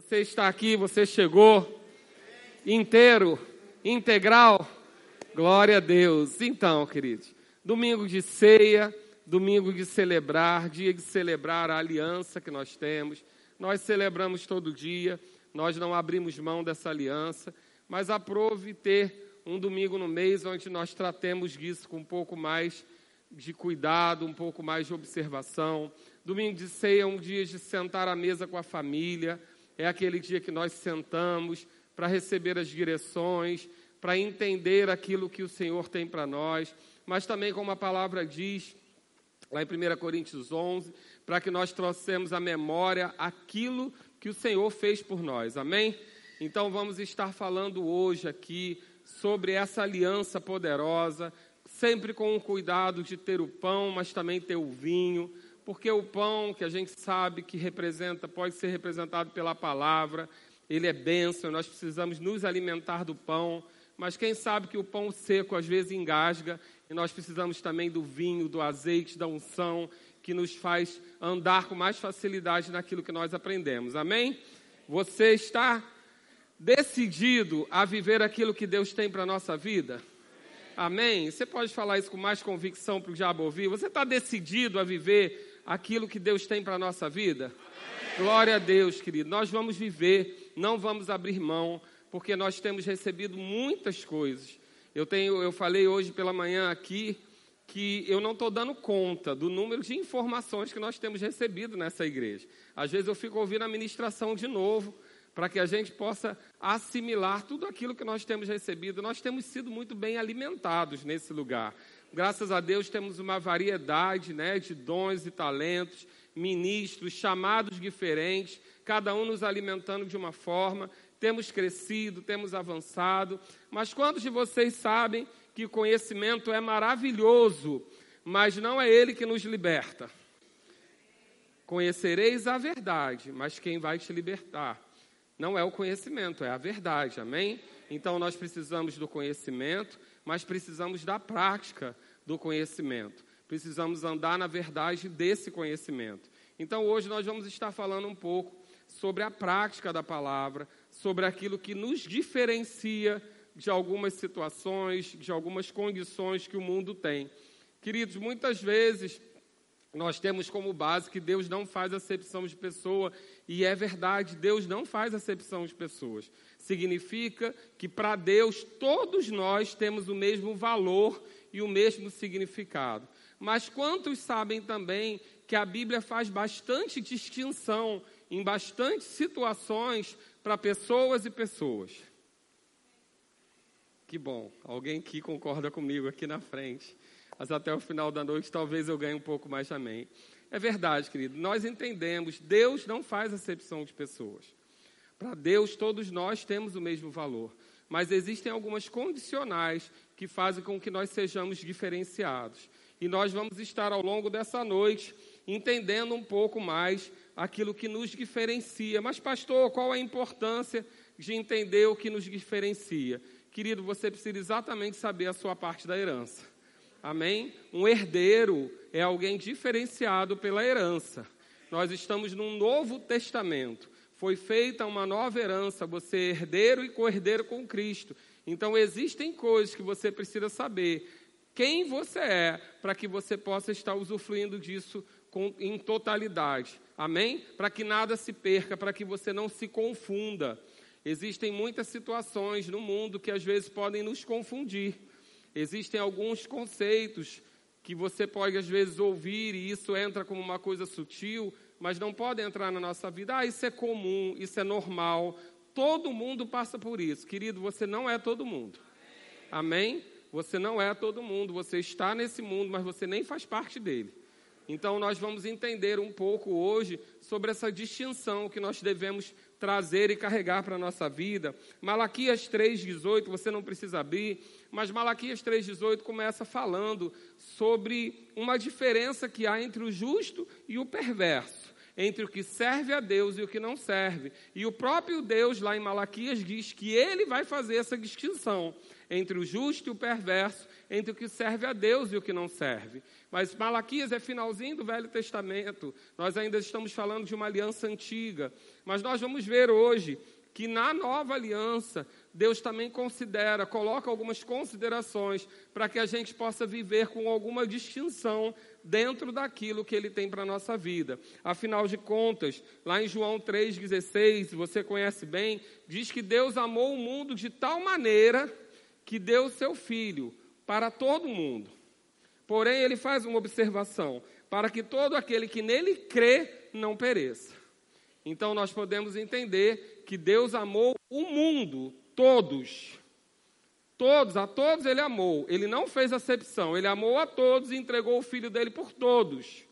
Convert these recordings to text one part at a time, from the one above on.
Você está aqui, você chegou inteiro, integral. Glória a Deus. Então, queridos, domingo de ceia, domingo de celebrar, dia de celebrar a aliança que nós temos. Nós celebramos todo dia, nós não abrimos mão dessa aliança, mas aprove ter um domingo no mês onde nós tratemos disso com um pouco mais de cuidado, um pouco mais de observação. Domingo de ceia é um dia de sentar à mesa com a família é aquele dia que nós sentamos para receber as direções, para entender aquilo que o Senhor tem para nós, mas também, como a palavra diz, lá em 1 Coríntios 11, para que nós trouxemos à memória aquilo que o Senhor fez por nós, amém? Então vamos estar falando hoje aqui sobre essa aliança poderosa, sempre com o cuidado de ter o pão, mas também ter o vinho porque o pão que a gente sabe que representa, pode ser representado pela palavra, ele é bênção, nós precisamos nos alimentar do pão, mas quem sabe que o pão seco às vezes engasga, e nós precisamos também do vinho, do azeite, da unção, que nos faz andar com mais facilidade naquilo que nós aprendemos, amém? Você está decidido a viver aquilo que Deus tem para a nossa vida? Amém? Você pode falar isso com mais convicção para o diabo ouvir? Você está decidido a viver aquilo que Deus tem para a nossa vida? Amém. Glória a Deus, querido. Nós vamos viver, não vamos abrir mão, porque nós temos recebido muitas coisas. Eu, tenho, eu falei hoje pela manhã aqui que eu não estou dando conta do número de informações que nós temos recebido nessa igreja. Às vezes eu fico ouvindo a ministração de novo, para que a gente possa assimilar tudo aquilo que nós temos recebido. Nós temos sido muito bem alimentados nesse lugar. Graças a Deus temos uma variedade né, de dons e talentos, ministros, chamados diferentes, cada um nos alimentando de uma forma. Temos crescido, temos avançado. Mas quantos de vocês sabem que conhecimento é maravilhoso, mas não é ele que nos liberta? Conhecereis a verdade, mas quem vai te libertar? Não é o conhecimento, é a verdade, amém? Então nós precisamos do conhecimento, mas precisamos da prática do conhecimento. Precisamos andar na verdade desse conhecimento. Então, hoje nós vamos estar falando um pouco sobre a prática da palavra, sobre aquilo que nos diferencia de algumas situações, de algumas condições que o mundo tem. Queridos, muitas vezes nós temos como base que Deus não faz acepção de pessoa, e é verdade, Deus não faz acepção de pessoas. Significa que para Deus todos nós temos o mesmo valor e o mesmo significado. Mas quantos sabem também que a Bíblia faz bastante distinção em bastantes situações para pessoas e pessoas? Que bom, alguém que concorda comigo aqui na frente. Mas até o final da noite talvez eu ganhe um pouco mais também. É verdade, querido, nós entendemos, Deus não faz acepção de pessoas. Para Deus, todos nós temos o mesmo valor mas existem algumas condicionais que fazem com que nós sejamos diferenciados. E nós vamos estar ao longo dessa noite entendendo um pouco mais aquilo que nos diferencia. Mas, pastor, qual a importância de entender o que nos diferencia? Querido, você precisa exatamente saber a sua parte da herança. Amém? Um herdeiro é alguém diferenciado pela herança. Nós estamos num novo testamento foi feita uma nova herança, você é herdeiro e co-herdeiro com Cristo. Então existem coisas que você precisa saber quem você é para que você possa estar usufruindo disso com, em totalidade. Amém? Para que nada se perca, para que você não se confunda. Existem muitas situações no mundo que às vezes podem nos confundir. Existem alguns conceitos que você pode às vezes ouvir e isso entra como uma coisa sutil, mas não podem entrar na nossa vida. Ah, isso é comum, isso é normal. Todo mundo passa por isso. Querido, você não é todo mundo. Amém? Você não é todo mundo. Você está nesse mundo, mas você nem faz parte dele. Então, nós vamos entender um pouco hoje sobre essa distinção que nós devemos trazer e carregar para a nossa vida. Malaquias 3,18, você não precisa abrir, mas Malaquias 3,18 começa falando sobre uma diferença que há entre o justo e o perverso entre o que serve a Deus e o que não serve. E o próprio Deus, lá em Malaquias, diz que ele vai fazer essa distinção entre o justo e o perverso, entre o que serve a Deus e o que não serve. Mas Malaquias é finalzinho do Velho Testamento, nós ainda estamos falando de uma aliança antiga, mas nós vamos ver hoje que na nova aliança Deus também considera, coloca algumas considerações para que a gente possa viver com alguma distinção dentro daquilo que ele tem para a nossa vida. Afinal de contas, lá em João 3,16, você conhece bem, diz que Deus amou o mundo de tal maneira que deu seu filho para todo mundo. Porém, ele faz uma observação: para que todo aquele que nele crê não pereça. Então nós podemos entender que Deus amou o mundo, todos. Todos, a todos ele amou. Ele não fez acepção, ele amou a todos e entregou o filho dele por todos.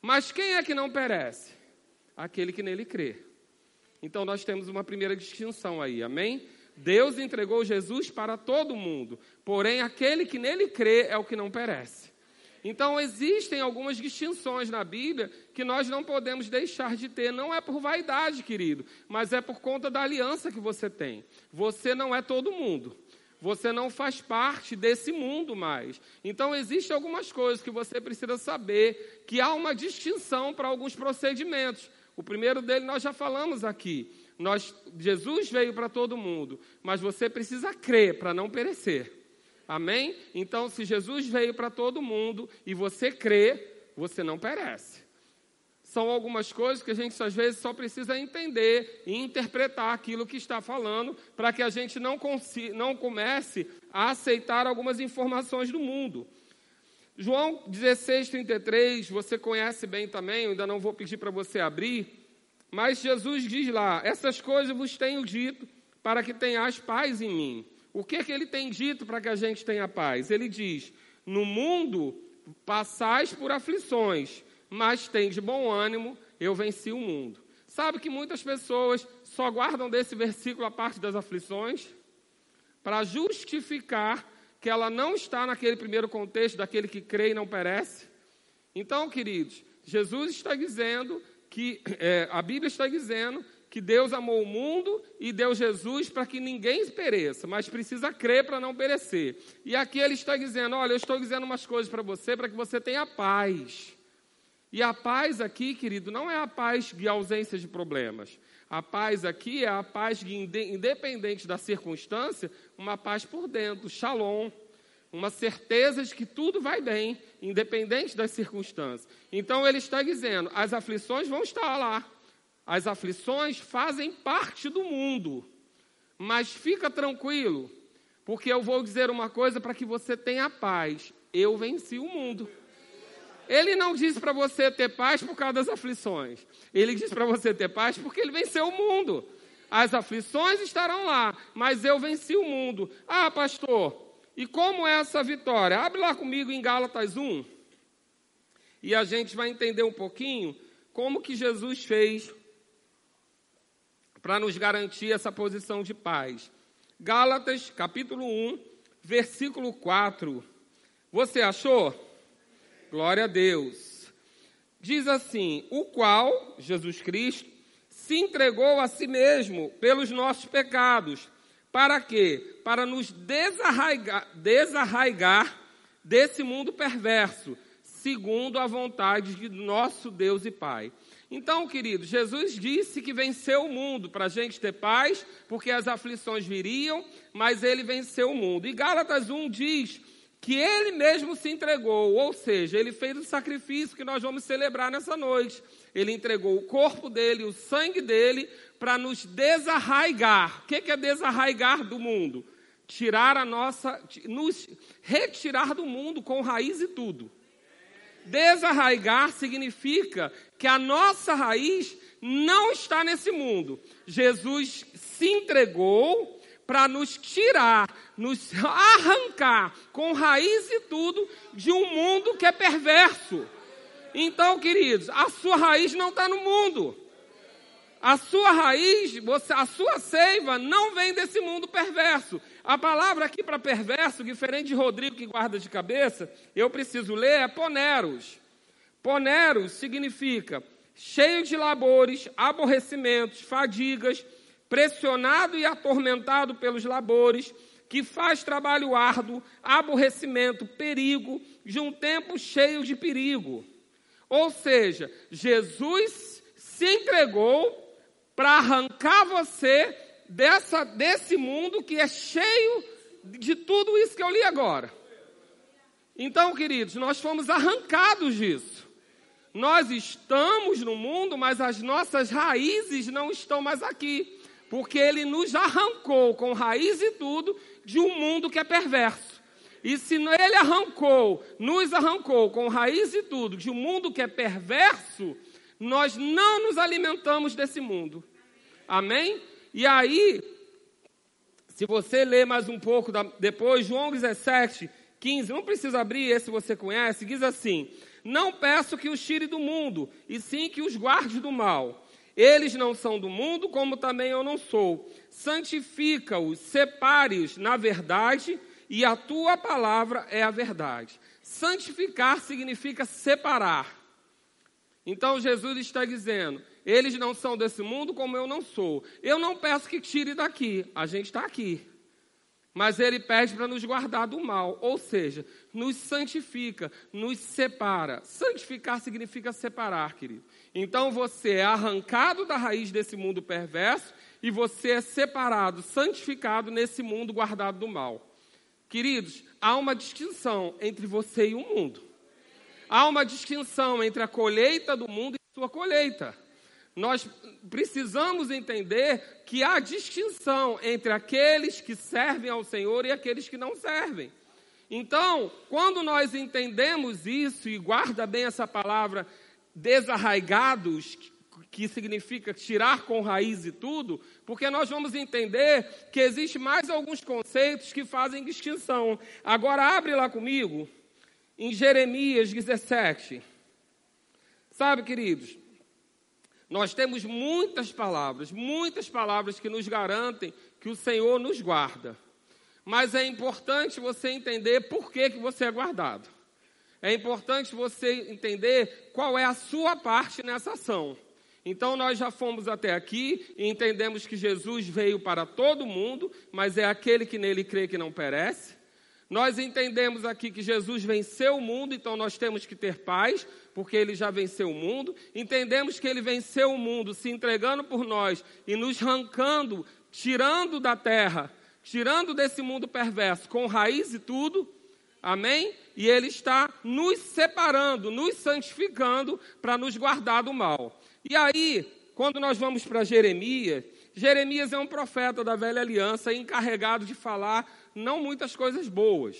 Mas quem é que não perece? Aquele que nele crê. Então nós temos uma primeira distinção aí, amém? Deus entregou Jesus para todo mundo, porém aquele que nele crê é o que não perece. Então, existem algumas distinções na Bíblia que nós não podemos deixar de ter. Não é por vaidade, querido, mas é por conta da aliança que você tem. Você não é todo mundo. Você não faz parte desse mundo mais. Então, existem algumas coisas que você precisa saber que há uma distinção para alguns procedimentos. O primeiro dele nós já falamos aqui. Nós, Jesus veio para todo mundo, mas você precisa crer para não perecer. Amém? Então, se Jesus veio para todo mundo e você crê, você não perece. São algumas coisas que a gente às vezes só precisa entender e interpretar aquilo que está falando, para que a gente não, não comece a aceitar algumas informações do mundo. João 16, 33, você conhece bem também, ainda não vou pedir para você abrir, mas Jesus diz lá: Essas coisas vos tenho dito, para que tenhas paz em mim. O que, que ele tem dito para que a gente tenha paz? Ele diz: No mundo passais por aflições, mas tens bom ânimo, eu venci o mundo. Sabe que muitas pessoas só guardam desse versículo a parte das aflições para justificar que ela não está naquele primeiro contexto daquele que crê e não perece? Então, queridos, Jesus está dizendo que é, a Bíblia está dizendo que Deus amou o mundo e deu Jesus para que ninguém pereça, mas precisa crer para não perecer. E aqui ele está dizendo: Olha, eu estou dizendo umas coisas para você para que você tenha paz. E a paz aqui, querido, não é a paz de ausência de problemas. A paz aqui é a paz independente da circunstância, uma paz por dentro, shalom uma certeza de que tudo vai bem, independente das circunstâncias. Então ele está dizendo: as aflições vão estar lá, as aflições fazem parte do mundo, mas fica tranquilo, porque eu vou dizer uma coisa para que você tenha paz: eu venci o mundo. Ele não disse para você ter paz por causa das aflições. Ele disse para você ter paz porque ele venceu o mundo. As aflições estarão lá, mas eu venci o mundo. Ah, pastor, e como é essa vitória? Abre lá comigo em Gálatas 1. E a gente vai entender um pouquinho como que Jesus fez para nos garantir essa posição de paz. Gálatas, capítulo 1, versículo 4. Você achou? Glória a Deus. Diz assim: O qual, Jesus Cristo, se entregou a si mesmo pelos nossos pecados. Para quê? Para nos desarraigar, desarraigar desse mundo perverso, segundo a vontade de nosso Deus e Pai. Então, querido, Jesus disse que venceu o mundo para a gente ter paz, porque as aflições viriam, mas ele venceu o mundo. E Gálatas 1 diz que ele mesmo se entregou, ou seja, ele fez o sacrifício que nós vamos celebrar nessa noite. Ele entregou o corpo dele, o sangue dele, para nos desarraigar. O que é desarraigar do mundo? Tirar a nossa. nos retirar do mundo com raiz e tudo. Desarraigar significa que a nossa raiz não está nesse mundo. Jesus se entregou para nos tirar, nos arrancar com raiz e tudo de um mundo que é perverso. Então, queridos, a sua raiz não está no mundo a sua raiz, você, a sua seiva não vem desse mundo perverso. A palavra aqui para perverso, diferente de Rodrigo que guarda de cabeça, eu preciso ler, é poneros. Poneros significa cheio de labores, aborrecimentos, fadigas, pressionado e atormentado pelos labores, que faz trabalho árduo, aborrecimento, perigo, de um tempo cheio de perigo. Ou seja, Jesus se entregou para arrancar você dessa, desse mundo que é cheio de tudo isso que eu li agora. Então, queridos, nós fomos arrancados disso. Nós estamos no mundo, mas as nossas raízes não estão mais aqui. Porque ele nos arrancou com raiz e tudo de um mundo que é perverso. E se ele arrancou, nos arrancou com raiz e tudo de um mundo que é perverso, nós não nos alimentamos desse mundo. Amém? E aí, se você ler mais um pouco da, depois, João 17, 15, não precisa abrir, esse você conhece, diz assim: Não peço que os tire do mundo, e sim que os guarde do mal. Eles não são do mundo, como também eu não sou. Santifica-os, separe-os na verdade, e a tua palavra é a verdade. Santificar significa separar. Então Jesus está dizendo: eles não são desse mundo como eu não sou. Eu não peço que tire daqui, a gente está aqui. Mas ele pede para nos guardar do mal, ou seja, nos santifica, nos separa. Santificar significa separar, querido. Então você é arrancado da raiz desse mundo perverso e você é separado, santificado nesse mundo guardado do mal. Queridos, há uma distinção entre você e o mundo. Há uma distinção entre a colheita do mundo e sua colheita. Nós precisamos entender que há distinção entre aqueles que servem ao Senhor e aqueles que não servem. Então, quando nós entendemos isso e guarda bem essa palavra desarraigados, que significa tirar com raiz e tudo, porque nós vamos entender que existe mais alguns conceitos que fazem distinção. Agora abre lá comigo em Jeremias 17. Sabe, queridos, nós temos muitas palavras, muitas palavras que nos garantem que o Senhor nos guarda. Mas é importante você entender por que, que você é guardado. É importante você entender qual é a sua parte nessa ação. Então nós já fomos até aqui e entendemos que Jesus veio para todo mundo, mas é aquele que nele crê que não perece nós entendemos aqui que Jesus venceu o mundo, então nós temos que ter paz, porque ele já venceu o mundo. Entendemos que ele venceu o mundo se entregando por nós e nos arrancando, tirando da terra, tirando desse mundo perverso, com raiz e tudo. Amém? E ele está nos separando, nos santificando para nos guardar do mal. E aí, quando nós vamos para Jeremias, Jeremias é um profeta da velha aliança encarregado de falar não muitas coisas boas.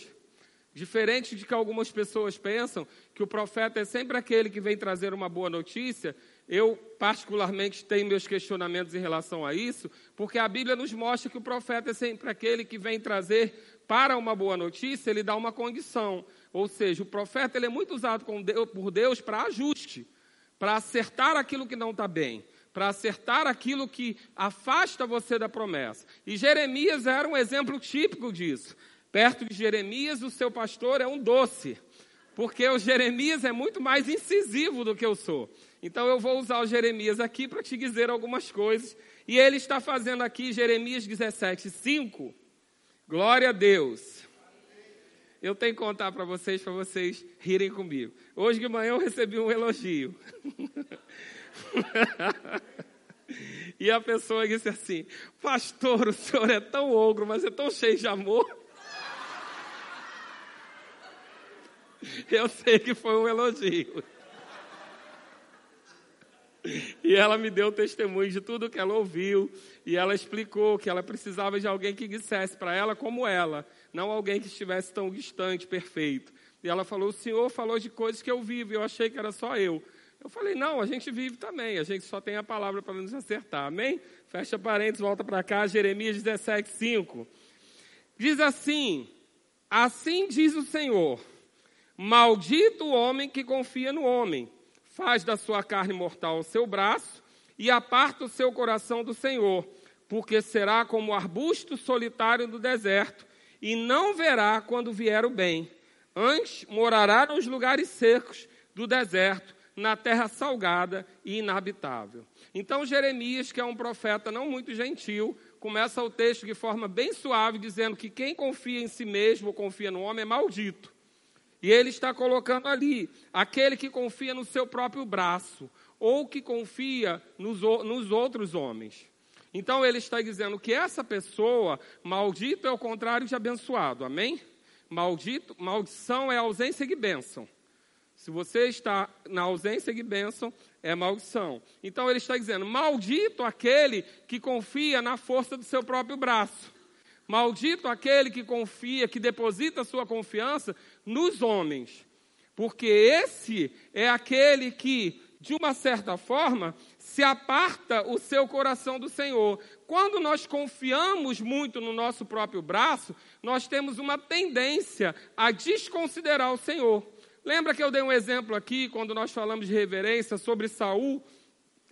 Diferente de que algumas pessoas pensam que o profeta é sempre aquele que vem trazer uma boa notícia, eu particularmente tenho meus questionamentos em relação a isso, porque a Bíblia nos mostra que o profeta é sempre aquele que vem trazer para uma boa notícia, ele dá uma condição. Ou seja, o profeta ele é muito usado por Deus para ajuste, para acertar aquilo que não está bem para acertar aquilo que afasta você da promessa. E Jeremias era um exemplo típico disso. Perto de Jeremias, o seu pastor é um doce, porque o Jeremias é muito mais incisivo do que eu sou. Então eu vou usar o Jeremias aqui para te dizer algumas coisas. E ele está fazendo aqui Jeremias 17, 5. Glória a Deus. Eu tenho que contar para vocês, para vocês rirem comigo. Hoje de manhã eu recebi um elogio. e a pessoa disse assim: Pastor, o senhor é tão ogro, mas é tão cheio de amor. Eu sei que foi um elogio. E ela me deu testemunho de tudo que ela ouviu, e ela explicou que ela precisava de alguém que dissesse para ela como ela, não alguém que estivesse tão distante, perfeito. E ela falou: O senhor falou de coisas que eu vivo, e eu achei que era só eu. Eu falei, não, a gente vive também, a gente só tem a palavra para nos acertar, amém? Fecha parênteses, volta para cá, Jeremias 17, 5. Diz assim, assim diz o Senhor, maldito o homem que confia no homem, faz da sua carne mortal o seu braço e aparta o seu coração do Senhor, porque será como o arbusto solitário do deserto, e não verá quando vier o bem. Antes morará nos lugares secos do deserto, na terra salgada e inabitável. Então, Jeremias, que é um profeta não muito gentil, começa o texto de forma bem suave, dizendo que quem confia em si mesmo, confia no homem, é maldito. E ele está colocando ali aquele que confia no seu próprio braço, ou que confia nos, nos outros homens. Então ele está dizendo que essa pessoa, maldito é o contrário de abençoado, amém? Maldito, maldição é ausência de bênção. Se você está na ausência de bênção, é maldição. Então ele está dizendo: Maldito aquele que confia na força do seu próprio braço. Maldito aquele que confia, que deposita sua confiança nos homens. Porque esse é aquele que, de uma certa forma, se aparta o seu coração do Senhor. Quando nós confiamos muito no nosso próprio braço, nós temos uma tendência a desconsiderar o Senhor. Lembra que eu dei um exemplo aqui quando nós falamos de reverência sobre Saul?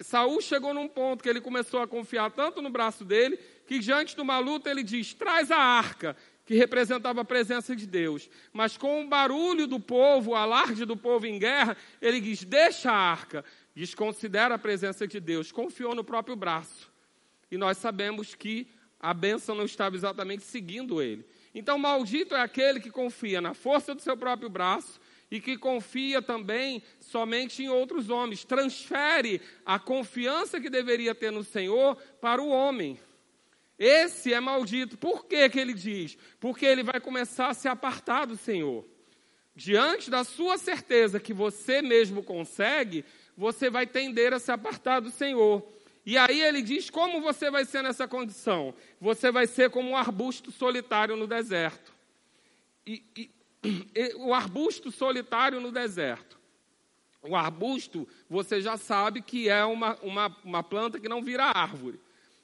Saul chegou num ponto que ele começou a confiar tanto no braço dele que diante de uma luta ele diz: "Traz a arca" que representava a presença de Deus. Mas com o barulho do povo, o alarde do povo em guerra, ele diz: deixa a arca, desconsidera a presença de Deus, confiou no próprio braço. E nós sabemos que a bênção não estava exatamente seguindo ele. Então, maldito é aquele que confia na força do seu próprio braço e que confia também somente em outros homens. Transfere a confiança que deveria ter no Senhor para o homem. Esse é maldito. Por que, que ele diz? Porque ele vai começar a se apartar do Senhor. Diante da sua certeza que você mesmo consegue, você vai tender a se apartar do Senhor. E aí ele diz como você vai ser nessa condição. Você vai ser como um arbusto solitário no deserto. E, e, o arbusto solitário no deserto. O arbusto, você já sabe que é uma, uma, uma planta que não vira árvore.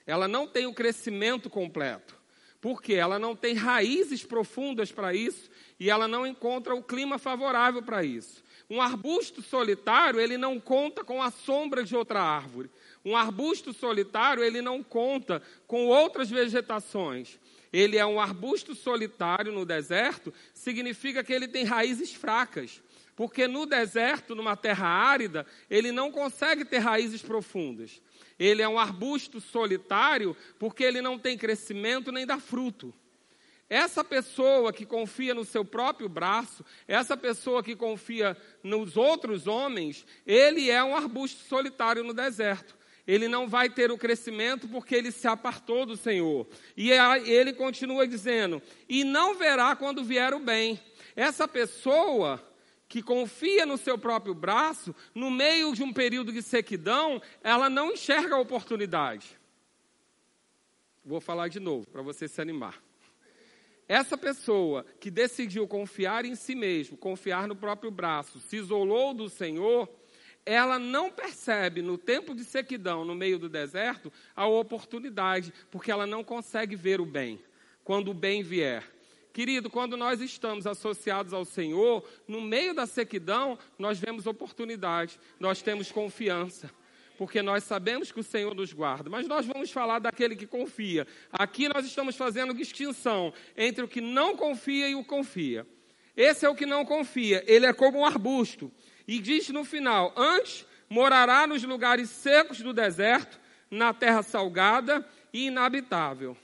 Ela não tem o crescimento completo, porque ela não tem raízes profundas para isso e ela não encontra o clima favorável para isso. Um arbusto solitário, ele não conta com a sombra de outra árvore. Um arbusto solitário, ele não conta com outras vegetações ele é um arbusto solitário no deserto, significa que ele tem raízes fracas. Porque no deserto, numa terra árida, ele não consegue ter raízes profundas. Ele é um arbusto solitário porque ele não tem crescimento nem dá fruto. Essa pessoa que confia no seu próprio braço, essa pessoa que confia nos outros homens, ele é um arbusto solitário no deserto ele não vai ter o crescimento porque ele se apartou do Senhor. E ele continua dizendo: e não verá quando vier o bem. Essa pessoa que confia no seu próprio braço, no meio de um período de sequidão, ela não enxerga a oportunidade. Vou falar de novo para você se animar. Essa pessoa que decidiu confiar em si mesmo, confiar no próprio braço, se isolou do Senhor, ela não percebe no tempo de sequidão, no meio do deserto, a oportunidade, porque ela não consegue ver o bem, quando o bem vier. Querido, quando nós estamos associados ao Senhor, no meio da sequidão, nós vemos oportunidade, nós temos confiança porque nós sabemos que o Senhor nos guarda. Mas nós vamos falar daquele que confia. Aqui nós estamos fazendo distinção entre o que não confia e o confia. Esse é o que não confia, ele é como um arbusto. E diz no final: Antes morará nos lugares secos do deserto, na terra salgada e inabitável.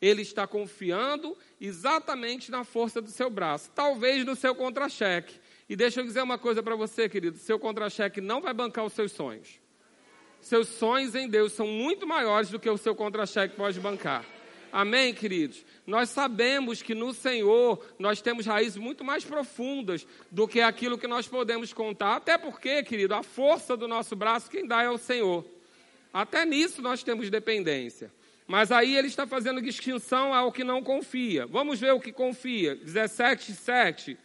Ele está confiando exatamente na força do seu braço, talvez no seu contra-cheque. E deixa eu dizer uma coisa para você, querido: seu contra-cheque não vai bancar os seus sonhos. Seus sonhos em Deus são muito maiores do que o seu contra-cheque pode bancar. Amém, queridos? Nós sabemos que no Senhor nós temos raízes muito mais profundas do que aquilo que nós podemos contar. Até porque, querido, a força do nosso braço quem dá é o Senhor. Até nisso nós temos dependência. Mas aí ele está fazendo distinção ao que não confia. Vamos ver o que confia. 17, 7.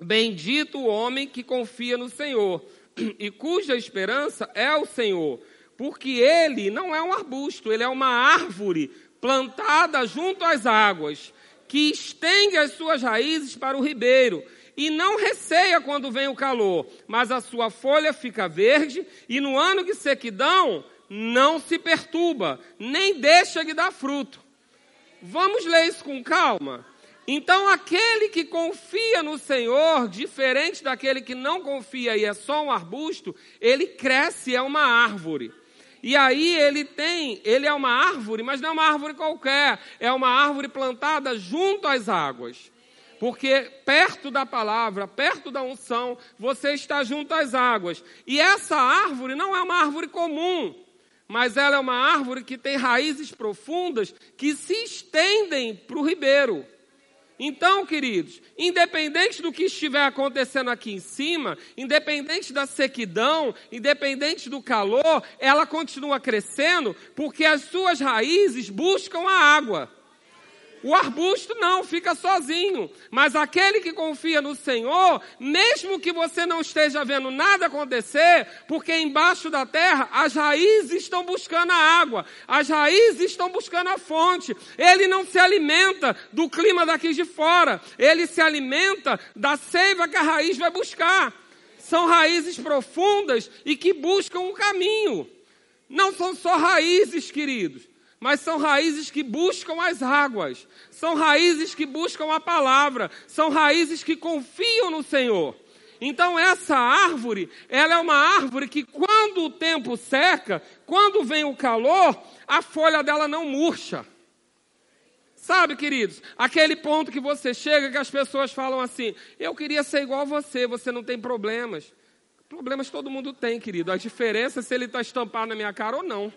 Bendito o homem que confia no Senhor e cuja esperança é o Senhor, porque ele não é um arbusto, ele é uma árvore plantada junto às águas, que estende as suas raízes para o ribeiro e não receia quando vem o calor, mas a sua folha fica verde e no ano de sequidão não se perturba, nem deixa de dar fruto. Vamos ler isso com calma? Então, aquele que confia no Senhor, diferente daquele que não confia e é só um arbusto, ele cresce, é uma árvore. E aí ele tem, ele é uma árvore, mas não é uma árvore qualquer, é uma árvore plantada junto às águas. Porque perto da palavra, perto da unção, você está junto às águas. E essa árvore não é uma árvore comum, mas ela é uma árvore que tem raízes profundas que se estendem para o ribeiro. Então, queridos, independente do que estiver acontecendo aqui em cima, independente da sequidão, independente do calor, ela continua crescendo porque as suas raízes buscam a água. O arbusto não, fica sozinho. Mas aquele que confia no Senhor, mesmo que você não esteja vendo nada acontecer, porque embaixo da terra as raízes estão buscando a água, as raízes estão buscando a fonte. Ele não se alimenta do clima daqui de fora, ele se alimenta da seiva que a raiz vai buscar. São raízes profundas e que buscam um caminho. Não são só raízes, queridos mas são raízes que buscam as águas, são raízes que buscam a palavra, são raízes que confiam no Senhor. Então essa árvore, ela é uma árvore que quando o tempo seca, quando vem o calor, a folha dela não murcha. Sabe, queridos, aquele ponto que você chega que as pessoas falam assim: "Eu queria ser igual a você, você não tem problemas". Problemas todo mundo tem, querido. A diferença é se ele está estampado na minha cara ou não.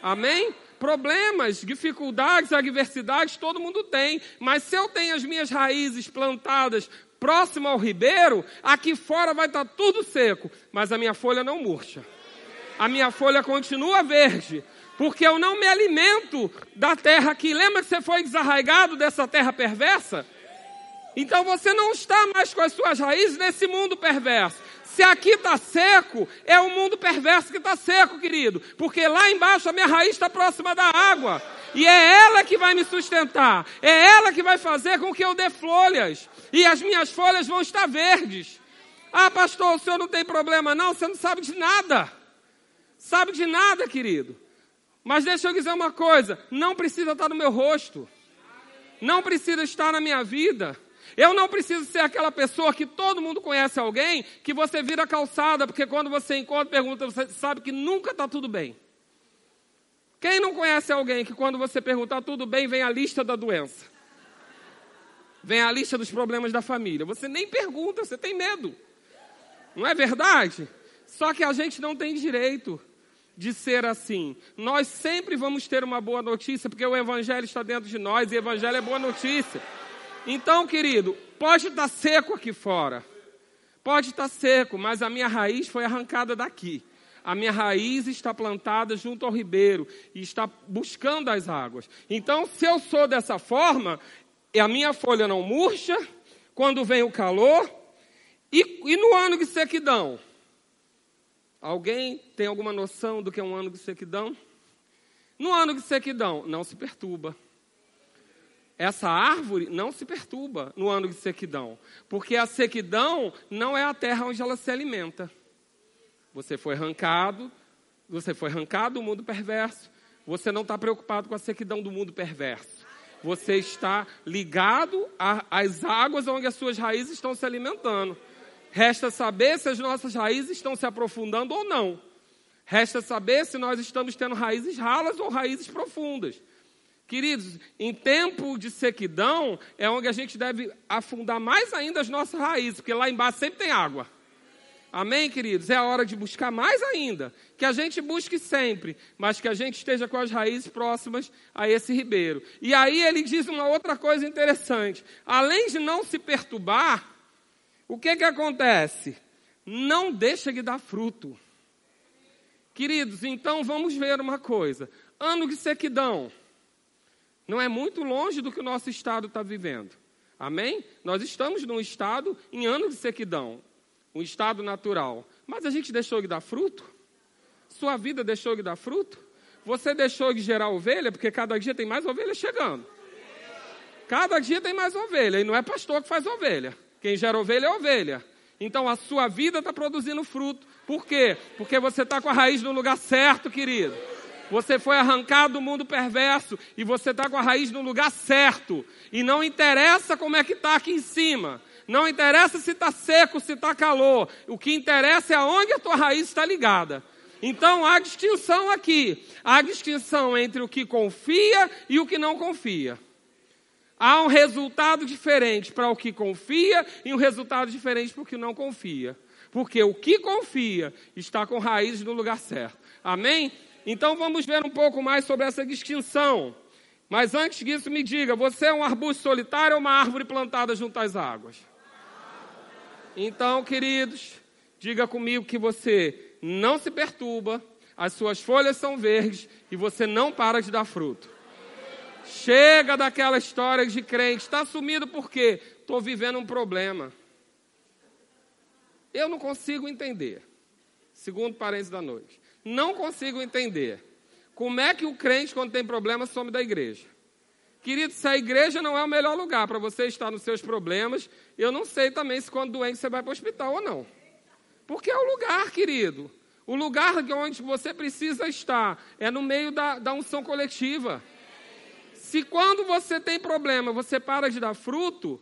Amém? problemas, dificuldades, adversidades, todo mundo tem. Mas se eu tenho as minhas raízes plantadas próximo ao ribeiro, aqui fora vai estar tá tudo seco, mas a minha folha não murcha. A minha folha continua verde, porque eu não me alimento da terra aqui. Lembra que você foi desarraigado dessa terra perversa? Então você não está mais com as suas raízes nesse mundo perverso. Se aqui está seco, é o mundo perverso que está seco, querido. Porque lá embaixo a minha raiz está próxima da água. E é ela que vai me sustentar. É ela que vai fazer com que eu dê folhas. E as minhas folhas vão estar verdes. Ah, pastor, o senhor não tem problema, não. Você não sabe de nada. Sabe de nada, querido. Mas deixa eu dizer uma coisa: não precisa estar tá no meu rosto. Não precisa estar na minha vida. Eu não preciso ser aquela pessoa que todo mundo conhece alguém, que você vira calçada, porque quando você encontra, pergunta, você sabe que nunca está tudo bem. Quem não conhece alguém que quando você perguntar tudo bem, vem a lista da doença? Vem a lista dos problemas da família. Você nem pergunta, você tem medo. Não é verdade? Só que a gente não tem direito de ser assim. Nós sempre vamos ter uma boa notícia, porque o Evangelho está dentro de nós e o Evangelho é boa notícia. Então, querido, pode estar tá seco aqui fora. Pode estar tá seco, mas a minha raiz foi arrancada daqui. A minha raiz está plantada junto ao ribeiro e está buscando as águas. Então, se eu sou dessa forma, a minha folha não murcha quando vem o calor. E, e no ano de sequidão? Alguém tem alguma noção do que é um ano de sequidão? No ano de sequidão, não se perturba. Essa árvore não se perturba no ano de sequidão, porque a sequidão não é a terra onde ela se alimenta. Você foi arrancado, você foi arrancado do mundo perverso. Você não está preocupado com a sequidão do mundo perverso. Você está ligado às águas onde as suas raízes estão se alimentando. Resta saber se as nossas raízes estão se aprofundando ou não. Resta saber se nós estamos tendo raízes ralas ou raízes profundas. Queridos, em tempo de sequidão é onde a gente deve afundar mais ainda as nossas raízes, porque lá embaixo sempre tem água. Amém, queridos? É a hora de buscar mais ainda. Que a gente busque sempre, mas que a gente esteja com as raízes próximas a esse ribeiro. E aí ele diz uma outra coisa interessante. Além de não se perturbar, o que que acontece? Não deixa de dar fruto. Queridos, então vamos ver uma coisa. Ano de sequidão não é muito longe do que o nosso Estado está vivendo. Amém? Nós estamos num Estado em ano de sequidão, um Estado natural. Mas a gente deixou de dar fruto? Sua vida deixou de dar fruto? Você deixou de gerar ovelha? Porque cada dia tem mais ovelha chegando. Cada dia tem mais ovelha. E não é pastor que faz ovelha. Quem gera ovelha é ovelha. Então a sua vida está produzindo fruto. Por quê? Porque você está com a raiz no lugar certo, querido. Você foi arrancado do mundo perverso e você está com a raiz no lugar certo. E não interessa como é que está aqui em cima. Não interessa se está seco, se está calor. O que interessa é aonde a tua raiz está ligada. Então há distinção aqui. Há distinção entre o que confia e o que não confia. Há um resultado diferente para o que confia e um resultado diferente para o que não confia. Porque o que confia está com raiz no lugar certo. Amém? Então vamos ver um pouco mais sobre essa distinção. Mas antes disso, me diga: você é um arbusto solitário ou uma árvore plantada junto às águas? Então, queridos, diga comigo que você não se perturba, as suas folhas são verdes e você não para de dar fruto. Chega daquela história de crente, está sumido porque estou vivendo um problema. Eu não consigo entender. Segundo parênteses da noite. Não consigo entender. Como é que o crente, quando tem problema, some da igreja? Querido, se a igreja não é o melhor lugar para você estar nos seus problemas, eu não sei também se quando doente você vai para o hospital ou não. Porque é o lugar, querido. O lugar onde você precisa estar é no meio da, da unção coletiva. Se quando você tem problema você para de dar fruto,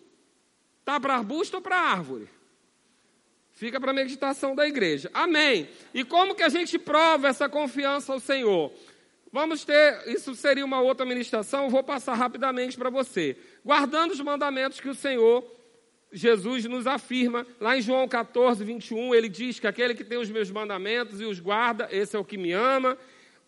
está para arbusto ou para árvore? Fica para a meditação da igreja. Amém. E como que a gente prova essa confiança ao Senhor? Vamos ter, isso seria uma outra ministração, vou passar rapidamente para você. Guardando os mandamentos que o Senhor Jesus nos afirma, lá em João 14, 21, ele diz que aquele que tem os meus mandamentos e os guarda, esse é o que me ama.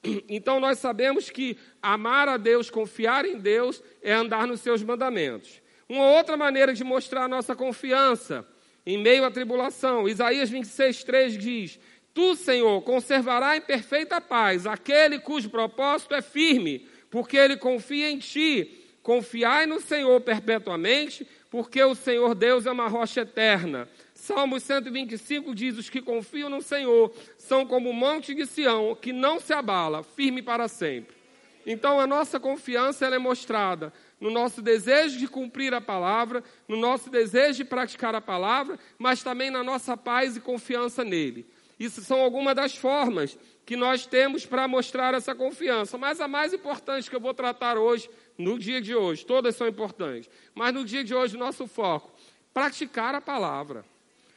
Então nós sabemos que amar a Deus, confiar em Deus, é andar nos seus mandamentos. Uma outra maneira de mostrar a nossa confiança em meio à tribulação. Isaías 26, 3 diz: Tu, Senhor, conservará em perfeita paz aquele cujo propósito é firme, porque ele confia em ti. Confiai no Senhor perpetuamente, porque o Senhor Deus é uma rocha eterna. Salmos 125 diz: Os que confiam no Senhor são como o monte de Sião, que não se abala, firme para sempre. Então a nossa confiança ela é mostrada no nosso desejo de cumprir a palavra, no nosso desejo de praticar a palavra, mas também na nossa paz e confiança nele. Isso são algumas das formas que nós temos para mostrar essa confiança. Mas a mais importante que eu vou tratar hoje, no dia de hoje, todas são importantes, mas no dia de hoje, nosso foco, praticar a palavra.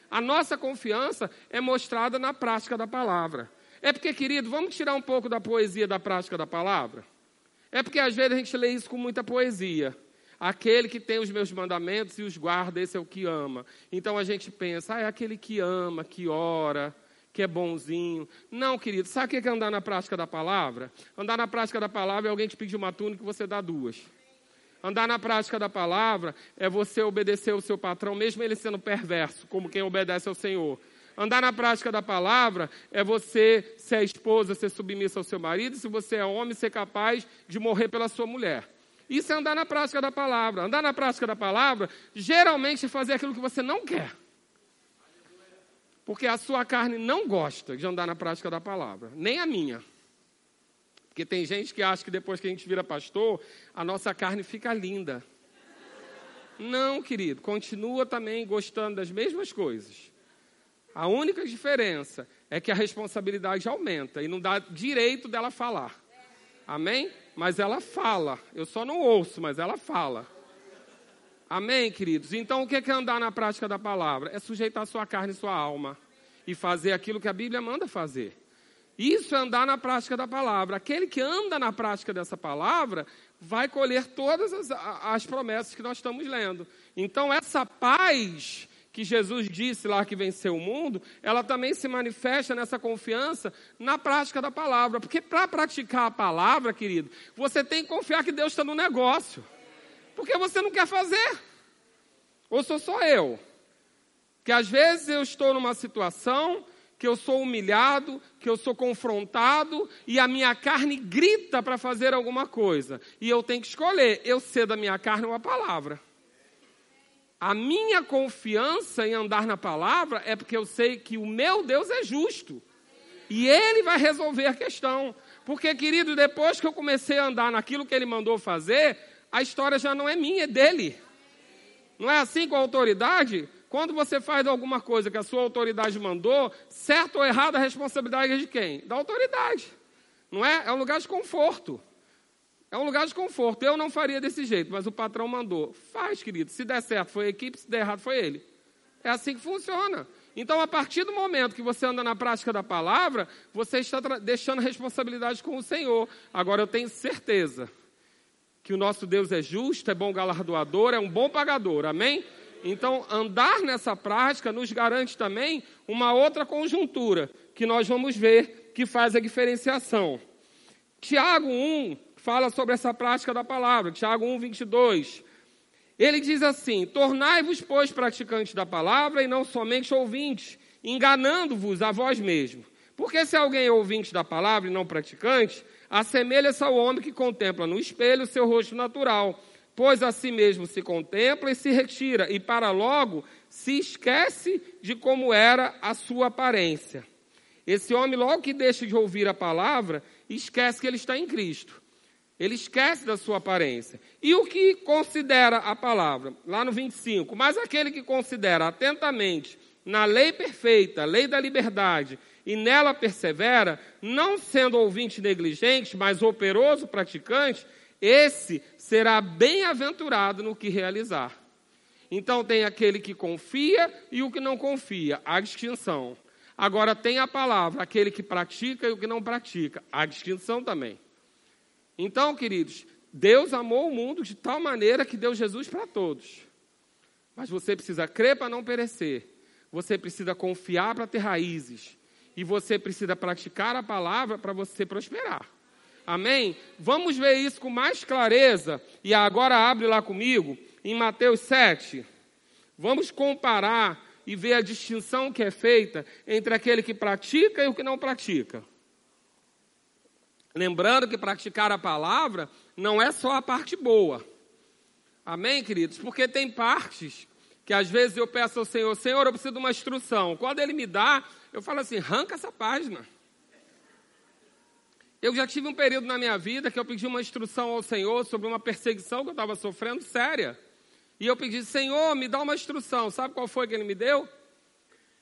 A nossa confiança é mostrada na prática da palavra. É porque, querido, vamos tirar um pouco da poesia da prática da palavra? É porque às vezes a gente lê isso com muita poesia. Aquele que tem os meus mandamentos e os guarda, esse é o que ama. Então a gente pensa, ah, é aquele que ama, que ora, que é bonzinho. Não, querido, sabe o que é andar na prática da palavra? Andar na prática da palavra é alguém te pedir uma túnica e você dá duas. Andar na prática da palavra é você obedecer o seu patrão, mesmo ele sendo perverso, como quem obedece ao Senhor. Andar na prática da palavra é você ser esposa, ser submissa ao seu marido, se você é homem, ser capaz de morrer pela sua mulher. Isso é andar na prática da palavra. Andar na prática da palavra geralmente é fazer aquilo que você não quer. Porque a sua carne não gosta de andar na prática da palavra, nem a minha. Porque tem gente que acha que depois que a gente vira pastor, a nossa carne fica linda. Não, querido, continua também gostando das mesmas coisas. A única diferença é que a responsabilidade aumenta e não dá direito dela falar. Amém? Mas ela fala. Eu só não ouço, mas ela fala. Amém, queridos? Então, o é que é andar na prática da palavra? É sujeitar sua carne e sua alma e fazer aquilo que a Bíblia manda fazer. Isso é andar na prática da palavra. Aquele que anda na prática dessa palavra vai colher todas as, as promessas que nós estamos lendo. Então, essa paz que Jesus disse lá que venceu o mundo, ela também se manifesta nessa confiança na prática da palavra. Porque para praticar a palavra, querido, você tem que confiar que Deus está no negócio. Porque você não quer fazer. Ou sou só eu? Que às vezes eu estou numa situação que eu sou humilhado, que eu sou confrontado e a minha carne grita para fazer alguma coisa. E eu tenho que escolher, eu cedo a minha carne ou a palavra. A minha confiança em andar na palavra é porque eu sei que o meu Deus é justo. E ele vai resolver a questão. Porque, querido, depois que eu comecei a andar naquilo que ele mandou fazer, a história já não é minha, é dele. Não é assim com a autoridade? Quando você faz alguma coisa que a sua autoridade mandou, certo ou errado, a responsabilidade é de quem? Da autoridade. Não é? É um lugar de conforto. É um lugar de conforto. Eu não faria desse jeito, mas o patrão mandou. Faz, querido. Se der certo, foi a equipe, se der errado, foi ele. É assim que funciona. Então, a partir do momento que você anda na prática da palavra, você está deixando a responsabilidade com o Senhor. Agora, eu tenho certeza que o nosso Deus é justo, é bom galardoador, é um bom pagador. Amém? Então, andar nessa prática nos garante também uma outra conjuntura que nós vamos ver que faz a diferenciação. Tiago 1, fala sobre essa prática da palavra, Tiago 1, 22. Ele diz assim: Tornai-vos, pois, praticantes da palavra e não somente ouvintes, enganando-vos a vós mesmos. Porque se alguém é ouvinte da palavra e não praticante, assemelha-se ao homem que contempla no espelho o seu rosto natural, pois a si mesmo se contempla e se retira, e para logo se esquece de como era a sua aparência. Esse homem, logo que deixa de ouvir a palavra, esquece que ele está em Cristo. Ele esquece da sua aparência. E o que considera a palavra? Lá no 25. Mas aquele que considera atentamente na lei perfeita, lei da liberdade, e nela persevera, não sendo ouvinte negligente, mas operoso praticante, esse será bem-aventurado no que realizar. Então tem aquele que confia e o que não confia, a distinção. Agora tem a palavra, aquele que pratica e o que não pratica, a distinção também. Então, queridos, Deus amou o mundo de tal maneira que deu Jesus para todos. Mas você precisa crer para não perecer. Você precisa confiar para ter raízes. E você precisa praticar a palavra para você prosperar. Amém? Vamos ver isso com mais clareza. E agora abre lá comigo em Mateus 7. Vamos comparar e ver a distinção que é feita entre aquele que pratica e o que não pratica. Lembrando que praticar a palavra não é só a parte boa. Amém, queridos? Porque tem partes que às vezes eu peço ao Senhor, Senhor, eu preciso de uma instrução. Quando Ele me dá, eu falo assim, arranca essa página. Eu já tive um período na minha vida que eu pedi uma instrução ao Senhor sobre uma perseguição que eu estava sofrendo séria. E eu pedi, Senhor, me dá uma instrução. Sabe qual foi que Ele me deu?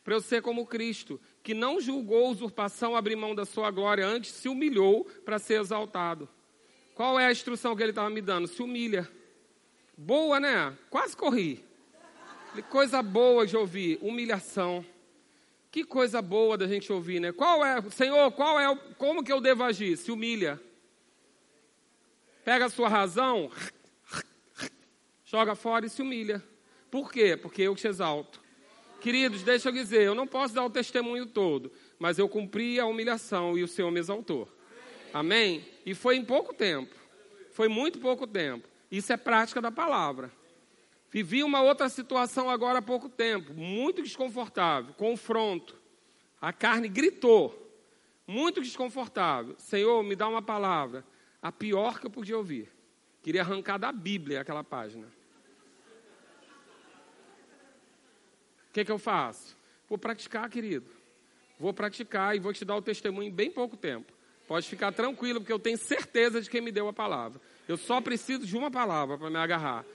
Para eu ser como Cristo que não julgou usurpação abrir mão da sua glória, antes se humilhou para ser exaltado. Qual é a instrução que ele estava me dando? Se humilha. Boa, né? Quase corri. Que coisa boa de ouvir, humilhação. Que coisa boa da gente ouvir, né? Qual é, Senhor, qual é, como que eu devo agir? Se humilha. Pega a sua razão, joga fora e se humilha. Por quê? Porque eu te exalto. Queridos, deixa eu dizer, eu não posso dar o testemunho todo, mas eu cumpri a humilhação e o Senhor me exaltou. Amém? Amém? E foi em pouco tempo. Foi muito pouco tempo. Isso é prática da palavra. Vivi uma outra situação agora há pouco tempo, muito desconfortável, confronto. A carne gritou, muito desconfortável. Senhor, me dá uma palavra, a pior que eu podia ouvir. Queria arrancar da Bíblia aquela página. O que, que eu faço? Vou praticar, querido. Vou praticar e vou te dar o testemunho em bem pouco tempo. Pode ficar tranquilo, porque eu tenho certeza de quem me deu a palavra. Eu só preciso de uma palavra para me agarrar.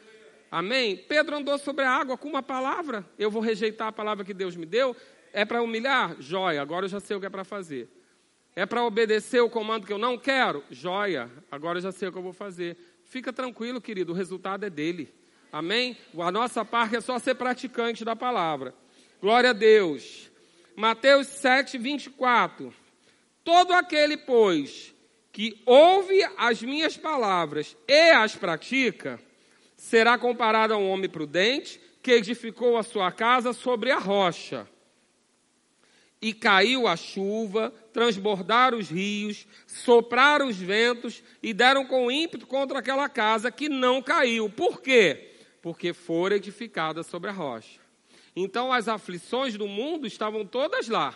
Amém? Pedro andou sobre a água com uma palavra. Eu vou rejeitar a palavra que Deus me deu. É para humilhar? Joia, agora eu já sei o que é para fazer. É para obedecer o comando que eu não quero? Joia, agora eu já sei o que eu vou fazer. Fica tranquilo, querido, o resultado é dele. Amém? A nossa parte é só ser praticante da palavra. Glória a Deus. Mateus 7, 24. Todo aquele, pois, que ouve as minhas palavras e as pratica, será comparado a um homem prudente que edificou a sua casa sobre a rocha. E caiu a chuva, transbordaram os rios, sopraram os ventos e deram com ímpeto contra aquela casa que não caiu. Por quê? porque fora edificada sobre a rocha. Então as aflições do mundo estavam todas lá.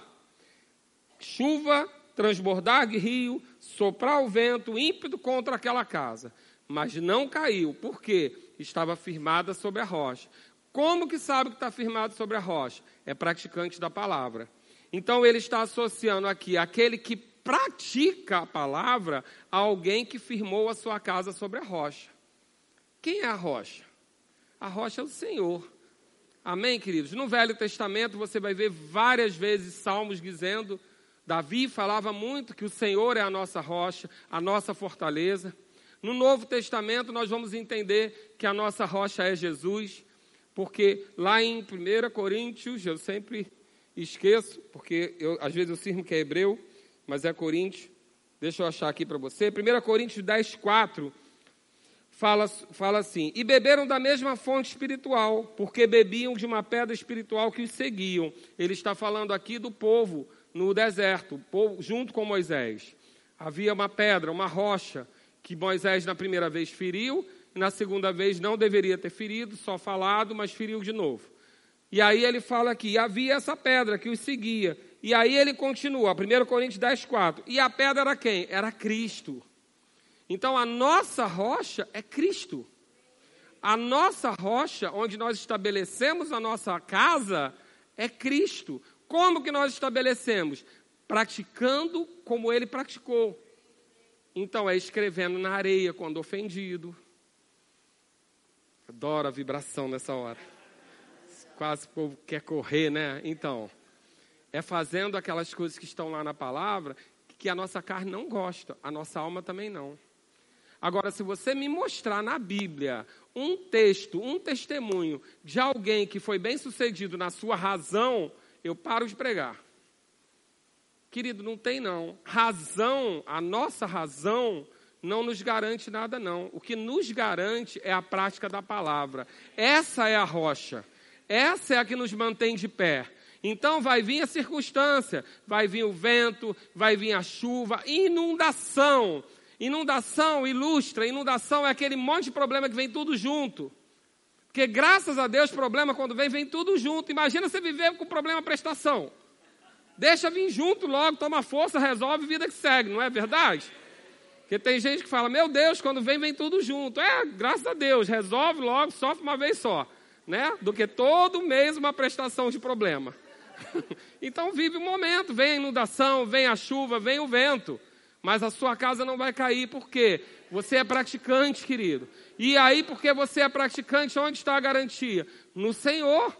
Chuva, transbordar de rio, soprar o vento ímpeto contra aquela casa, mas não caiu, porque estava firmada sobre a rocha. Como que sabe que está firmado sobre a rocha? É praticante da palavra. Então ele está associando aqui aquele que pratica a palavra a alguém que firmou a sua casa sobre a rocha. Quem é a rocha? a rocha é o Senhor. Amém, queridos? No Velho Testamento você vai ver várias vezes salmos dizendo, Davi falava muito que o Senhor é a nossa rocha, a nossa fortaleza. No Novo Testamento nós vamos entender que a nossa rocha é Jesus, porque lá em 1 Coríntios, eu sempre esqueço, porque eu, às vezes eu sirvo que é hebreu, mas é Coríntios. Deixa eu achar aqui para você. 1 Coríntios 10, 4 fala, fala assim: E beberam da mesma fonte espiritual, porque bebiam de uma pedra espiritual que os seguiam. Ele está falando aqui do povo no deserto, povo, junto com Moisés. Havia uma pedra, uma rocha, que Moisés na primeira vez feriu, e na segunda vez não deveria ter ferido, só falado, mas feriu de novo. E aí ele fala aqui: havia essa pedra que os seguia. E aí ele continua, 1 Coríntios 10, 4. E a pedra era quem? Era Cristo. Então a nossa rocha é Cristo. A nossa rocha, onde nós estabelecemos a nossa casa, é Cristo. Como que nós estabelecemos? Praticando como ele praticou. Então é escrevendo na areia quando ofendido. Adoro a vibração nessa hora. Quase o povo quer correr, né? Então, é fazendo aquelas coisas que estão lá na palavra que a nossa carne não gosta, a nossa alma também não. Agora, se você me mostrar na Bíblia um texto, um testemunho de alguém que foi bem sucedido na sua razão, eu paro de pregar. Querido, não tem não. Razão, a nossa razão, não nos garante nada não. O que nos garante é a prática da palavra. Essa é a rocha. Essa é a que nos mantém de pé. Então vai vir a circunstância, vai vir o vento, vai vir a chuva, inundação. Inundação ilustra, inundação é aquele monte de problema que vem tudo junto. Porque graças a Deus, problema quando vem, vem tudo junto. Imagina você viver com problema prestação. Deixa vir junto logo, toma força, resolve, vida que segue, não é verdade? Porque tem gente que fala, meu Deus, quando vem, vem tudo junto. É, graças a Deus, resolve logo, sofre uma vez só. Né? Do que todo mês uma prestação de problema. então vive o momento, vem a inundação, vem a chuva, vem o vento mas a sua casa não vai cair, por quê? Você é praticante, querido. E aí, porque você é praticante, onde está a garantia? No Senhor,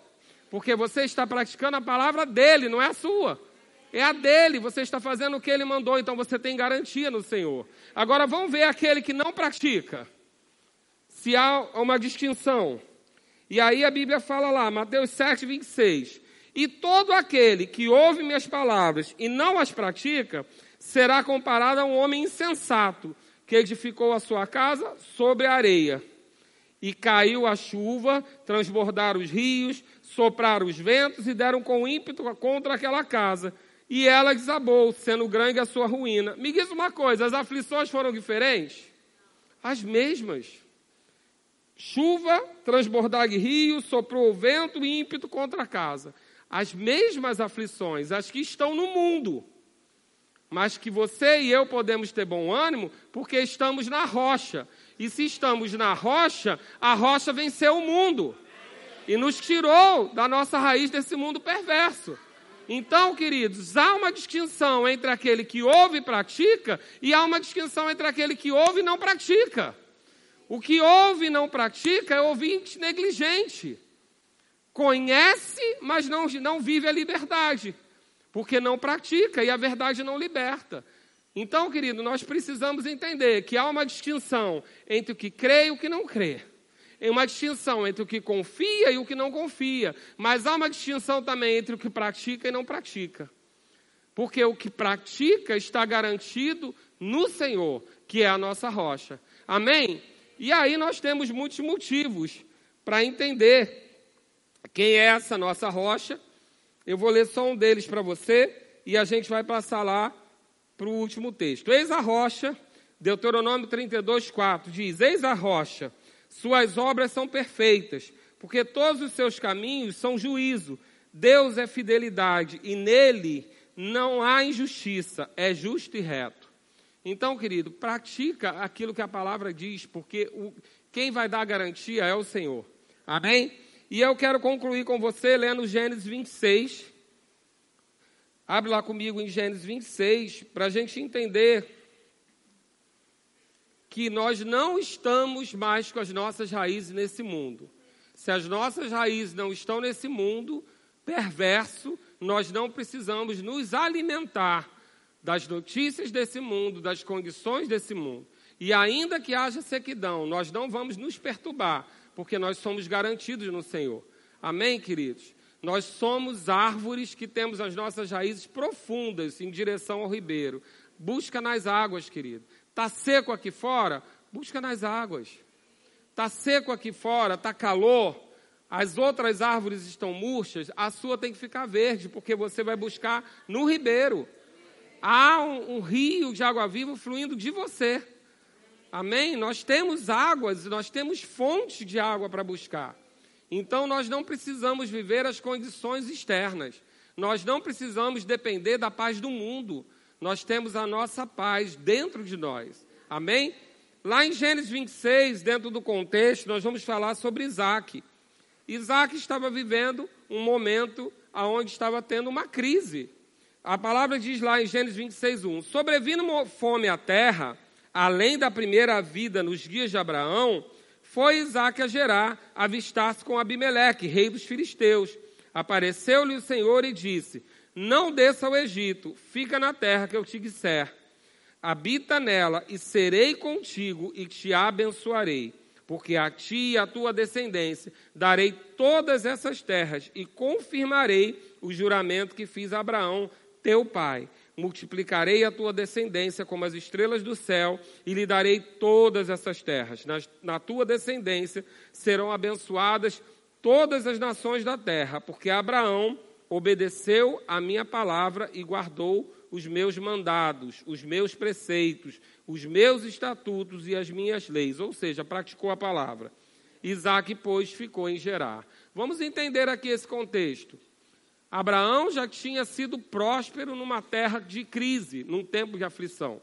porque você está praticando a palavra dele, não é a sua. É a dele, você está fazendo o que ele mandou, então você tem garantia no Senhor. Agora vamos ver aquele que não pratica. Se há uma distinção. E aí a Bíblia fala lá, Mateus 7, 26. E todo aquele que ouve minhas palavras e não as pratica, será comparada a um homem insensato que edificou a sua casa sobre a areia. E caiu a chuva, transbordaram os rios, sopraram os ventos e deram com ímpeto contra aquela casa. E ela desabou, sendo grande a sua ruína. Me diz uma coisa: as aflições foram diferentes? As mesmas. Chuva, transbordar de rio, soprou o vento ímpeto contra a casa. As mesmas aflições, as que estão no mundo mas que você e eu podemos ter bom ânimo porque estamos na rocha. E se estamos na rocha, a rocha venceu o mundo e nos tirou da nossa raiz desse mundo perverso. Então, queridos, há uma distinção entre aquele que ouve e pratica e há uma distinção entre aquele que ouve e não pratica. O que ouve e não pratica é ouvinte negligente. Conhece, mas não, não vive a liberdade porque não pratica e a verdade não liberta. Então, querido, nós precisamos entender que há uma distinção entre o que crê e o que não crê. É uma distinção entre o que confia e o que não confia, mas há uma distinção também entre o que pratica e não pratica. Porque o que pratica está garantido no Senhor, que é a nossa rocha. Amém? E aí nós temos muitos motivos para entender quem é essa nossa rocha eu vou ler só um deles para você e a gente vai passar lá para o último texto. Eis a rocha, Deuteronômio 32, 4 diz: Eis a rocha, suas obras são perfeitas, porque todos os seus caminhos são juízo. Deus é fidelidade e nele não há injustiça, é justo e reto. Então, querido, pratica aquilo que a palavra diz, porque o, quem vai dar garantia é o Senhor. Amém? E eu quero concluir com você lendo Gênesis 26. Abre lá comigo em Gênesis 26, para a gente entender que nós não estamos mais com as nossas raízes nesse mundo. Se as nossas raízes não estão nesse mundo perverso, nós não precisamos nos alimentar das notícias desse mundo, das condições desse mundo. E ainda que haja sequidão, nós não vamos nos perturbar porque nós somos garantidos no Senhor. Amém, queridos? Nós somos árvores que temos as nossas raízes profundas em direção ao ribeiro. Busca nas águas, querido. Tá seco aqui fora? Busca nas águas. Tá seco aqui fora, tá calor, as outras árvores estão murchas, a sua tem que ficar verde, porque você vai buscar no ribeiro. Há um, um rio de água viva fluindo de você. Amém? Nós temos águas, nós temos fontes de água para buscar. Então nós não precisamos viver as condições externas. Nós não precisamos depender da paz do mundo. Nós temos a nossa paz dentro de nós. Amém? Lá em Gênesis 26, dentro do contexto, nós vamos falar sobre Isaac. Isaac estava vivendo um momento onde estava tendo uma crise. A palavra diz lá em Gênesis 26, 1: Sobrevindo fome à terra além da primeira vida nos dias de Abraão, foi Isaac a Gerar, avistar-se com Abimeleque, rei dos filisteus. Apareceu-lhe o Senhor e disse: Não desça ao Egito, fica na terra que eu te disser. Habita nela e serei contigo e te abençoarei, porque a ti e à tua descendência darei todas essas terras e confirmarei o juramento que fiz a Abraão, teu pai multiplicarei a tua descendência como as estrelas do céu e lhe darei todas essas terras. Na, na, tua descendência serão abençoadas todas as nações da terra, porque Abraão obedeceu a minha palavra e guardou os meus mandados, os meus preceitos, os meus estatutos e as minhas leis, ou seja, praticou a palavra. Isaac, pois, ficou em Gerar. Vamos entender aqui esse contexto. Abraão já tinha sido próspero numa terra de crise, num tempo de aflição.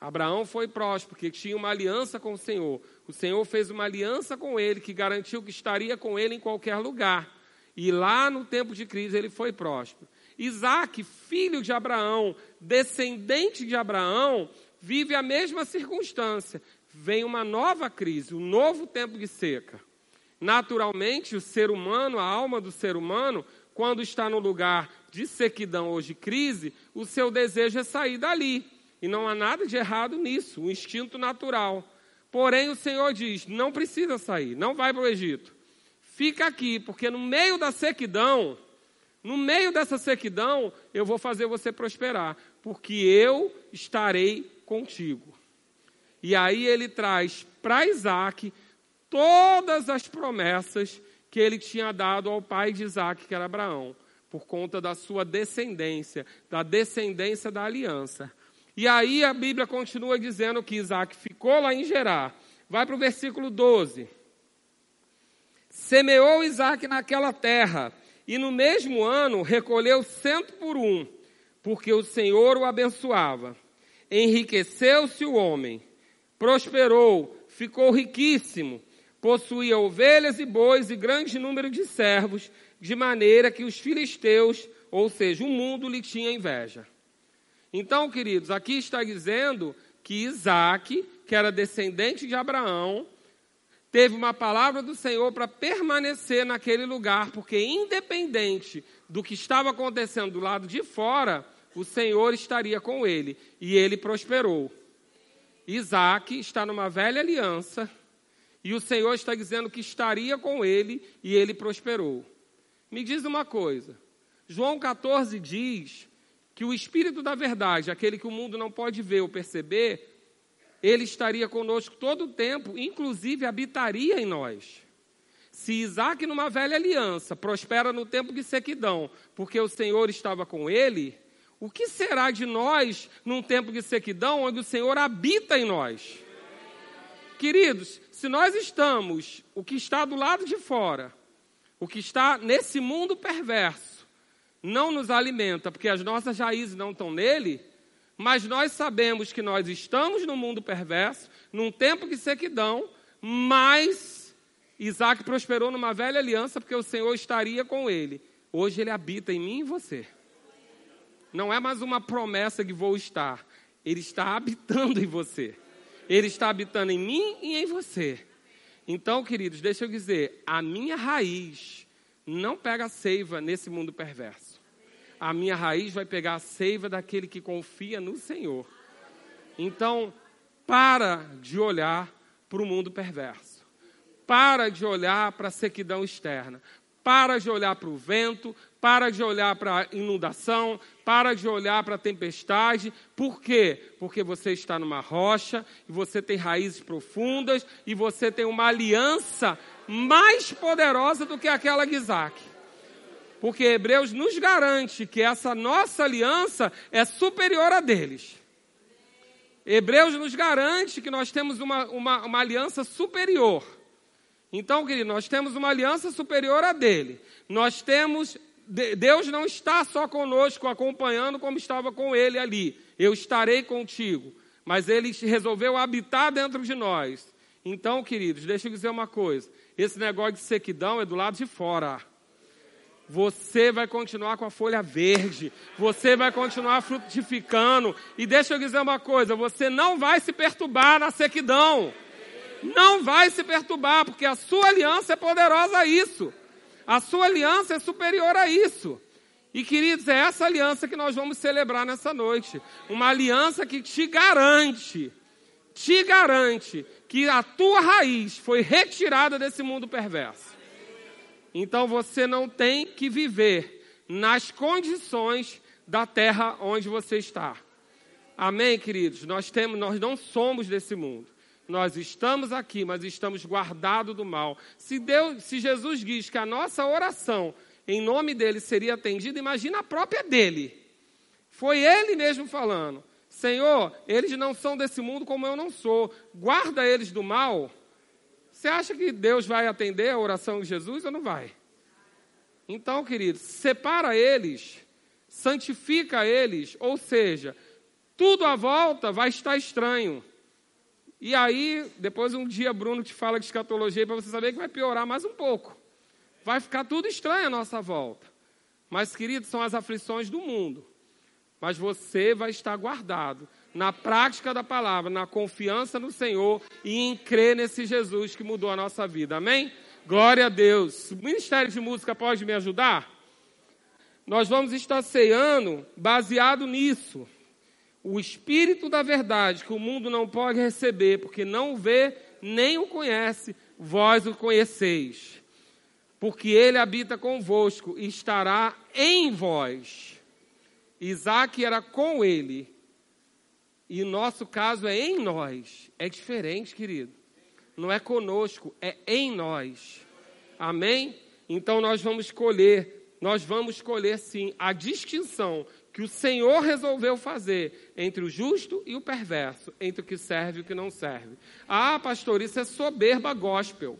Abraão foi próspero, porque tinha uma aliança com o Senhor. O Senhor fez uma aliança com ele que garantiu que estaria com ele em qualquer lugar. E lá no tempo de crise ele foi próspero. Isaac, filho de Abraão, descendente de Abraão, vive a mesma circunstância. Vem uma nova crise, um novo tempo de seca. Naturalmente, o ser humano, a alma do ser humano, quando está no lugar de sequidão ou de crise, o seu desejo é sair dali. E não há nada de errado nisso, um instinto natural. Porém, o Senhor diz: não precisa sair, não vai para o Egito. Fica aqui, porque no meio da sequidão, no meio dessa sequidão, eu vou fazer você prosperar, porque eu estarei contigo. E aí ele traz para Isaac todas as promessas que ele tinha dado ao pai de Isaac, que era Abraão, por conta da sua descendência, da descendência da aliança. E aí a Bíblia continua dizendo que Isaac ficou lá em Gerar. Vai para o versículo 12. Semeou Isaac naquela terra, e no mesmo ano recolheu cento por um, porque o Senhor o abençoava. Enriqueceu-se o homem, prosperou, ficou riquíssimo possuía ovelhas e bois e grande número de servos, de maneira que os filisteus, ou seja, o mundo lhe tinha inveja. Então, queridos, aqui está dizendo que Isaac, que era descendente de Abraão, teve uma palavra do Senhor para permanecer naquele lugar, porque independente do que estava acontecendo do lado de fora, o Senhor estaria com ele e ele prosperou. Isaac está numa velha aliança e o Senhor está dizendo que estaria com ele e ele prosperou. Me diz uma coisa: João 14 diz que o Espírito da Verdade, aquele que o mundo não pode ver ou perceber, ele estaria conosco todo o tempo, inclusive habitaria em nós. Se Isaac, numa velha aliança, prospera no tempo de sequidão, porque o Senhor estava com ele, o que será de nós num tempo de sequidão onde o Senhor habita em nós? Queridos, se nós estamos, o que está do lado de fora, o que está nesse mundo perverso, não nos alimenta, porque as nossas raízes não estão nele, mas nós sabemos que nós estamos no mundo perverso, num tempo de sequidão, mas Isaac prosperou numa velha aliança, porque o Senhor estaria com ele. Hoje ele habita em mim e você. Não é mais uma promessa que vou estar, ele está habitando em você. Ele está habitando em mim e em você. Então, queridos, deixa eu dizer, a minha raiz não pega seiva nesse mundo perverso. A minha raiz vai pegar a seiva daquele que confia no Senhor. Então, para de olhar para o mundo perverso. Para de olhar para a sequidão externa. Para de olhar para o vento, para de olhar para a inundação, para de olhar para a tempestade. Por quê? Porque você está numa rocha, e você tem raízes profundas, e você tem uma aliança mais poderosa do que aquela de Isaac. Porque Hebreus nos garante que essa nossa aliança é superior à deles. Hebreus nos garante que nós temos uma, uma, uma aliança superior. Então, querido, nós temos uma aliança superior à dele. Nós temos Deus não está só conosco acompanhando como estava com ele ali. Eu estarei contigo. Mas ele resolveu habitar dentro de nós. Então, queridos, deixa eu dizer uma coisa. Esse negócio de sequidão é do lado de fora. Você vai continuar com a folha verde. Você vai continuar frutificando. E deixa eu dizer uma coisa: você não vai se perturbar na sequidão. Não vai se perturbar, porque a sua aliança é poderosa a isso. A sua aliança é superior a isso. E queridos, é essa aliança que nós vamos celebrar nessa noite. Uma aliança que te garante, te garante que a tua raiz foi retirada desse mundo perverso. Então você não tem que viver nas condições da terra onde você está. Amém, queridos? Nós, temos, nós não somos desse mundo. Nós estamos aqui, mas estamos guardados do mal. Se, Deus, se Jesus diz que a nossa oração em nome dele seria atendida, imagina a própria dele. Foi ele mesmo falando: Senhor, eles não são desse mundo como eu não sou, guarda eles do mal. Você acha que Deus vai atender a oração de Jesus ou não vai? Então, queridos, separa eles, santifica eles, ou seja, tudo à volta vai estar estranho. E aí, depois um dia, Bruno te fala de escatologia para você saber que vai piorar mais um pouco. Vai ficar tudo estranho à nossa volta. Mas, querido, são as aflições do mundo. Mas você vai estar guardado na prática da palavra, na confiança no Senhor e em crer nesse Jesus que mudou a nossa vida. Amém? Glória a Deus. O Ministério de Música pode me ajudar? Nós vamos estar ceando baseado nisso o Espírito da verdade, que o mundo não pode receber, porque não o vê nem o conhece, vós o conheceis. Porque ele habita convosco e estará em vós. Isaac era com ele. E nosso caso é em nós. É diferente, querido. Não é conosco, é em nós. Amém? Então nós vamos escolher, nós vamos escolher sim a distinção que o Senhor resolveu fazer entre o justo e o perverso, entre o que serve e o que não serve. Ah, pastor, isso é soberba gospel.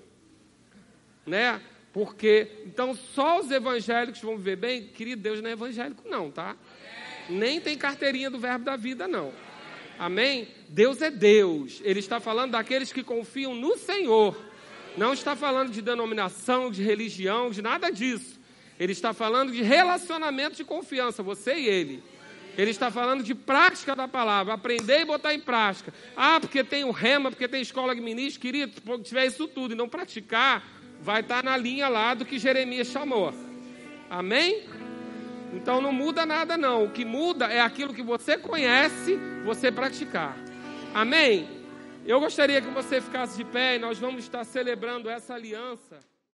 Né? Porque, então, só os evangélicos vão viver bem? Querido, Deus não é evangélico, não, tá? Nem tem carteirinha do verbo da vida, não. Amém? Deus é Deus. Ele está falando daqueles que confiam no Senhor. Não está falando de denominação, de religião, de nada disso. Ele está falando de relacionamento de confiança, você e ele. Ele está falando de prática da palavra, aprender e botar em prática. Ah, porque tem o rema, porque tem escola de ministro, querido, se tiver isso tudo e não praticar, vai estar tá na linha lá do que Jeremias chamou. Amém? Então não muda nada não. O que muda é aquilo que você conhece, você praticar. Amém? Eu gostaria que você ficasse de pé e nós vamos estar celebrando essa aliança.